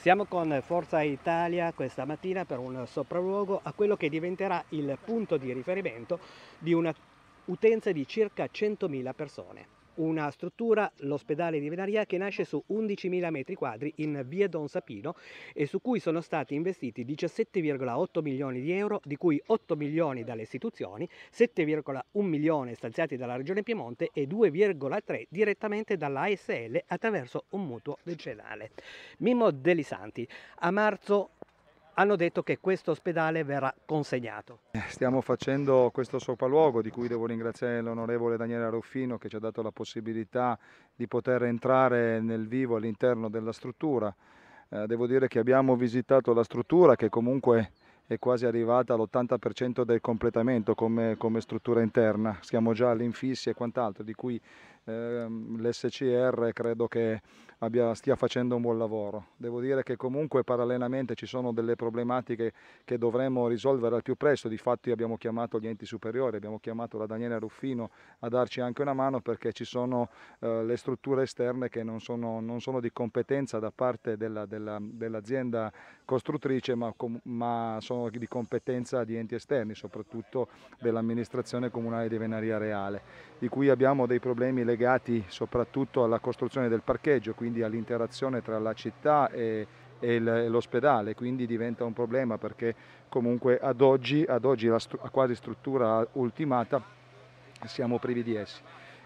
Siamo con Forza Italia questa mattina per un sopralluogo a quello che diventerà il punto di riferimento di una utenza di circa 100.000 persone una struttura, l'ospedale di Venaria, che nasce su 11.000 metri quadri in via Don Sapino e su cui sono stati investiti 17,8 milioni di euro, di cui 8 milioni dalle istituzioni, 7,1 milioni stanziati dalla Regione Piemonte e 2,3 direttamente dall'ASL attraverso un mutuo decennale. Mimmo Delisanti, a marzo hanno detto che questo ospedale verrà consegnato. Stiamo facendo questo sopralluogo di cui devo ringraziare l'onorevole Daniele Ruffino che ci ha dato la possibilità di poter entrare nel vivo all'interno della struttura. Eh, devo dire che abbiamo visitato la struttura che comunque è quasi arrivata all'80% del completamento come, come, struttura interna, siamo già all'infissi e quant'altro, di cui Ehm, l'SCR credo che abbia, stia facendo un buon lavoro. Devo dire che comunque parallelamente ci sono delle problematiche che dovremmo risolvere al più presto, di fatto abbiamo chiamato gli enti superiori, abbiamo chiamato la Daniela Ruffino a darci anche una mano perché ci sono eh, le strutture esterne che non sono, non sono, di competenza da parte dell'azienda costruttrice ma, ma, sono di competenza di enti esterni, soprattutto dell'amministrazione comunale di Venaria Reale, di cui abbiamo dei problemi legati soprattutto alla costruzione del parcheggio, quindi all'interazione tra la città e, e l'ospedale, quindi diventa un problema perché comunque ad oggi, ad oggi la stru- quasi struttura ultimata siamo privi di essi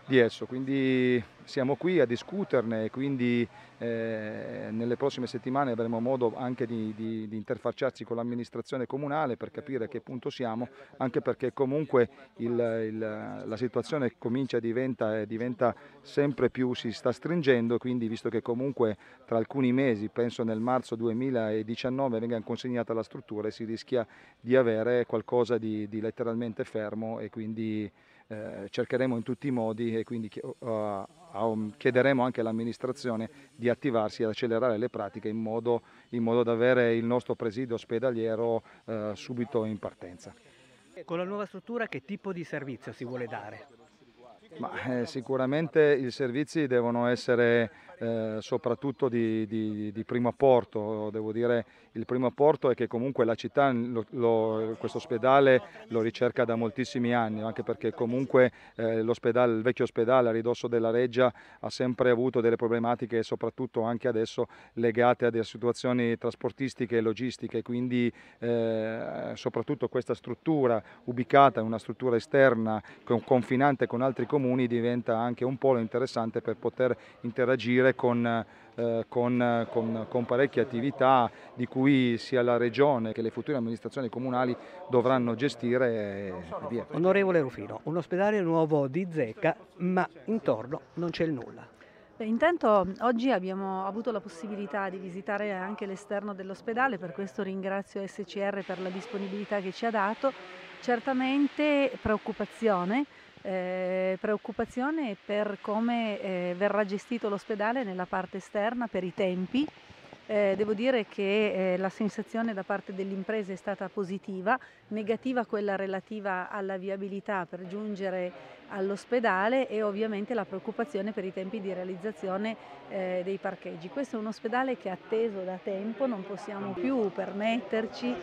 di esso. Quindi siamo qui a discuterne e quindi eh, nelle prossime settimane avremo modo anche di, di, di interfacciarci con l'amministrazione comunale per capire a che punto siamo, anche perché comunque il, il, la situazione comincia e diventa, diventa, sempre più, si sta stringendo, quindi visto che comunque tra alcuni mesi, penso nel marzo 2019, venga consegnata la struttura e si rischia di avere qualcosa di, di letteralmente fermo e quindi eh, cercheremo in tutti i modi e quindi um, chiederemo anche all'amministrazione di attivarsi e accelerare le pratiche in modo, in modo da avere il nostro presidio ospedaliero eh, subito in partenza. Con la nuova struttura che tipo di servizio si vuole dare? Ma, eh, sicuramente i servizi devono essere eh, soprattutto di, di, di, primo apporto, devo dire il primo apporto è che comunque la città, questo ospedale lo ricerca da moltissimi anni, anche perché comunque eh, il vecchio ospedale a ridosso della Reggia ha sempre avuto delle problematiche soprattutto anche adesso legate a delle situazioni trasportistiche e logistiche, quindi eh, soprattutto questa struttura ubicata in una struttura esterna confinante con altri comuni comuni diventa anche un polo interessante per poter interagire con, eh, con, con, con parecchie attività di cui sia la Regione che le future amministrazioni comunali dovranno gestire. E, Onorevole Rufino, un ospedale nuovo di zecca, ma intorno non c'è il nulla. Beh, intanto oggi abbiamo avuto la possibilità di visitare anche l'esterno dell'ospedale, per questo ringrazio SCR per la disponibilità che ci ha dato. Certamente preoccupazione eh, preoccupazione per come eh, verrà gestito l'ospedale nella parte esterna per i tempi. Eh, devo dire che eh, la sensazione da parte dell'impresa è stata positiva, negativa quella relativa alla viabilità per giungere all'ospedale e ovviamente la preoccupazione per i tempi di realizzazione eh, dei parcheggi. Questo è un ospedale che è atteso da tempo, non possiamo più permetterci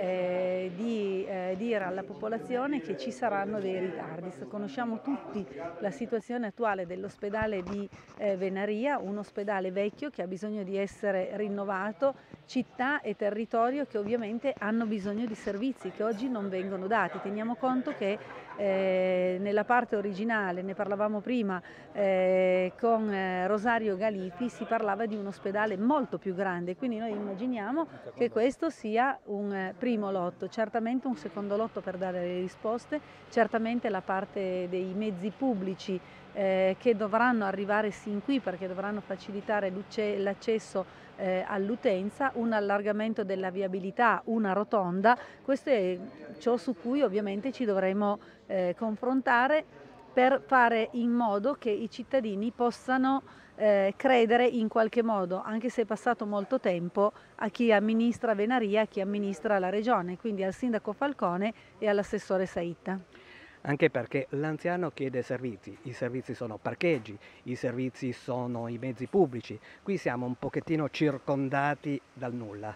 eh, di eh, dire alla popolazione che ci saranno dei ritardi. Conosciamo tutti la situazione attuale dell'ospedale di eh, Venaria, un ospedale vecchio che ha bisogno di essere rinnovato, città e territorio che ovviamente hanno bisogno di servizi che oggi non vengono dati. Teniamo conto che eh, nella parte originale, ne parlavamo prima eh, con eh, Rosario Galiti, si parlava di un ospedale molto più grande, quindi noi immaginiamo che questo sia un eh, primo lotto, certamente un secondo lotto per dare le risposte, certamente la parte dei mezzi pubblici eh, che dovranno arrivare sin qui perché dovranno facilitare l'accesso eh, all'utenza, un allargamento della viabilità, una rotonda, questo è ciò su cui ovviamente ci dovremo eh, confrontare per fare in modo che i cittadini possano eh, credere in qualche modo, anche se è passato molto tempo, a chi amministra Venaria, a chi amministra la regione, quindi al sindaco Falcone e all'assessore Saitta anche perché l'anziano chiede servizi, i servizi sono parcheggi, i servizi sono i mezzi pubblici, qui siamo un pochettino circondati dal nulla.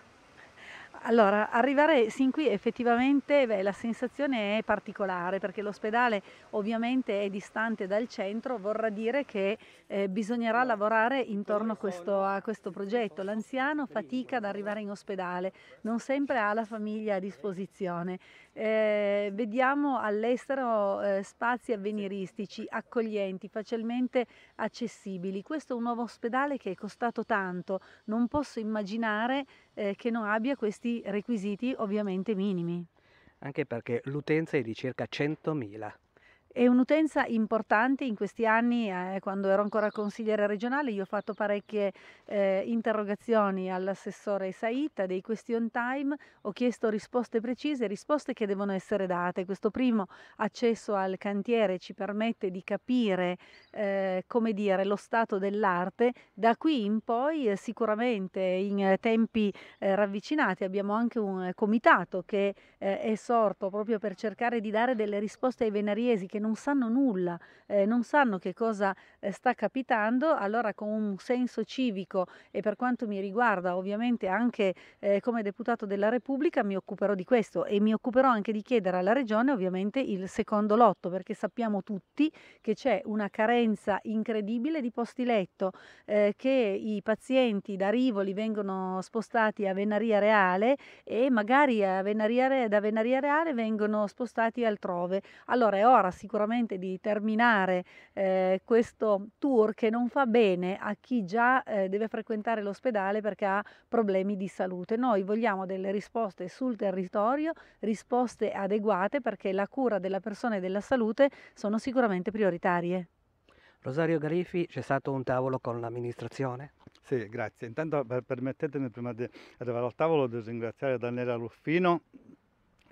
Allora, arrivare sin qui effettivamente beh, la sensazione è particolare perché l'ospedale ovviamente è distante dal centro, vorrà dire che eh, bisognerà lavorare intorno questo, a questo progetto. L'anziano fatica ad arrivare in ospedale, non sempre ha la famiglia a disposizione eh, vediamo all'estero eh, spazi avveniristici accoglienti, facilmente accessibili. Questo è un nuovo ospedale che è costato tanto, non posso immaginare eh, che non abbia questi requisiti ovviamente minimi. Anche perché l'utenza è di circa 100.000. È un'utenza importante in questi anni, eh, quando ero ancora consigliere regionale, io ho fatto parecchie eh, interrogazioni all'assessore Saita dei question time, ho chiesto risposte precise, risposte che devono essere date. Questo primo accesso al cantiere ci permette di capire eh, come dire, lo stato dell'arte. Da qui in poi eh, sicuramente in eh, tempi eh, ravvicinati abbiamo anche un comitato che è sorto proprio per cercare di dare delle risposte ai venariesi che non sanno nulla, eh, non sanno che cosa eh, sta capitando, allora con un senso civico e per quanto mi riguarda ovviamente anche eh, come deputato della Repubblica mi occuperò di questo e mi occuperò anche di chiedere alla Regione ovviamente il secondo lotto perché sappiamo tutti che c'è una carenza incredibile di posti letto, eh, che i pazienti da Rivoli vengono spostati a Venaria Reale e magari Venaria, da Venaria Reale vengono spostati altrove. Allora è ora sicuramente sicuramente di terminare eh, questo tour che non fa bene a chi già eh, deve frequentare l'ospedale perché ha problemi di salute. Noi vogliamo delle risposte sul territorio, risposte adeguate perché la cura della persona e della salute sono sicuramente prioritarie. Rosario Garifi, c'è stato un tavolo con l'amministrazione? Sì, grazie. Intanto permettetemi prima di arrivare al tavolo di ringraziare Daniela Ruffino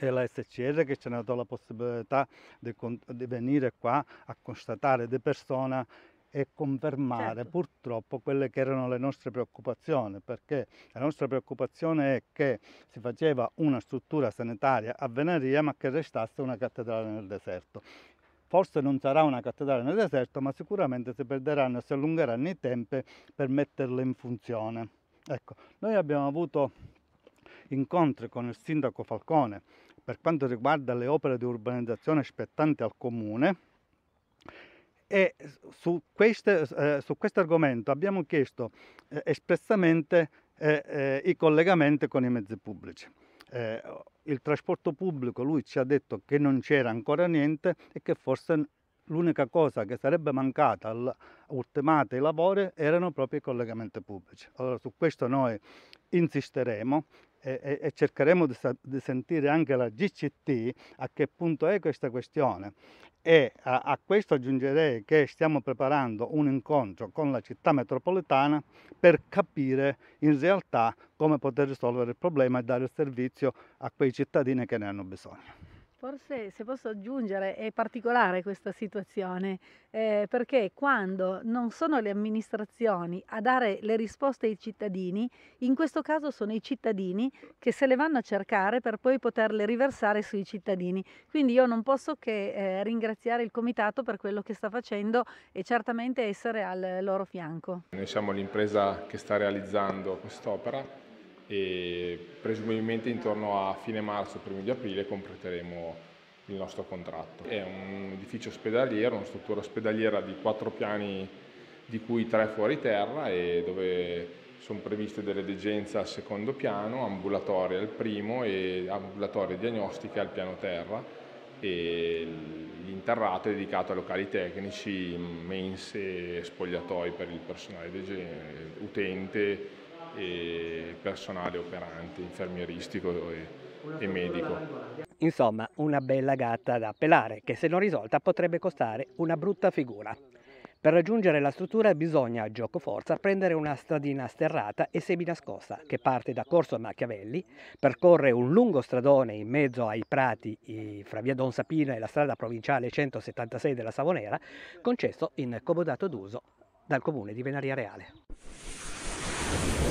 e la SCR che ci hanno dato la possibilità di, di venire qua a constatare di persona e confermare certo. purtroppo quelle che erano le nostre preoccupazioni, perché la nostra preoccupazione è che si faceva una struttura sanitaria a Venaria ma che restasse una cattedrale nel deserto. Forse non sarà una cattedrale nel deserto, ma sicuramente si perderanno e si allungheranno i tempi per metterla in funzione. Ecco, noi abbiamo avuto incontri con il sindaco Falcone, per quanto riguarda le opere di urbanizzazione spettanti al comune e su, queste, eh, su questo argomento abbiamo chiesto eh, espressamente eh, eh i collegamenti con i mezzi pubblici. Eh, il trasporto pubblico lui ci ha detto che non c'era ancora niente e che forse l'unica cosa che sarebbe mancata ultimate i lavori erano proprio i collegamenti pubblici. Allora su questo noi insisteremo e, e cercheremo di, di, sentire anche la GCT a che punto è questa questione. E a, a questo aggiungerei che stiamo preparando un incontro con la città metropolitana per capire in realtà come poter risolvere il problema e dare il servizio a quei cittadini che ne hanno bisogno. Forse se posso aggiungere è particolare questa situazione eh, perché quando non sono le amministrazioni a dare le risposte ai cittadini, in questo caso sono i cittadini che se le vanno a cercare per poi poterle riversare sui cittadini. Quindi io non posso che eh, ringraziare il Comitato per quello che sta facendo e certamente essere al loro fianco. Noi siamo l'impresa che sta realizzando quest'opera e presumibilmente intorno a fine marzo, primo di aprile completeremo il nostro contratto. È un edificio ospedaliero, una struttura ospedaliera di quattro piani di cui tre fuori terra e dove sono previste delle degenze al secondo piano, ambulatorie al primo e ambulatorie diagnostiche al piano terra e l'interrato è dedicato a locali tecnici, mense, spogliatoi per il personale utente, e personale operante, infermieristico e, e medico. Insomma, una bella gatta da pelare che se non risolta potrebbe costare una brutta figura. Per raggiungere la struttura bisogna, a gioco forza, prendere una stradina sterrata e seminascosta che parte da Corso Machiavelli, percorre un lungo stradone in mezzo ai prati fra via Don Sapino e la strada provinciale 176 della Savonera, concesso in comodato d'uso dal comune di Venaria Reale.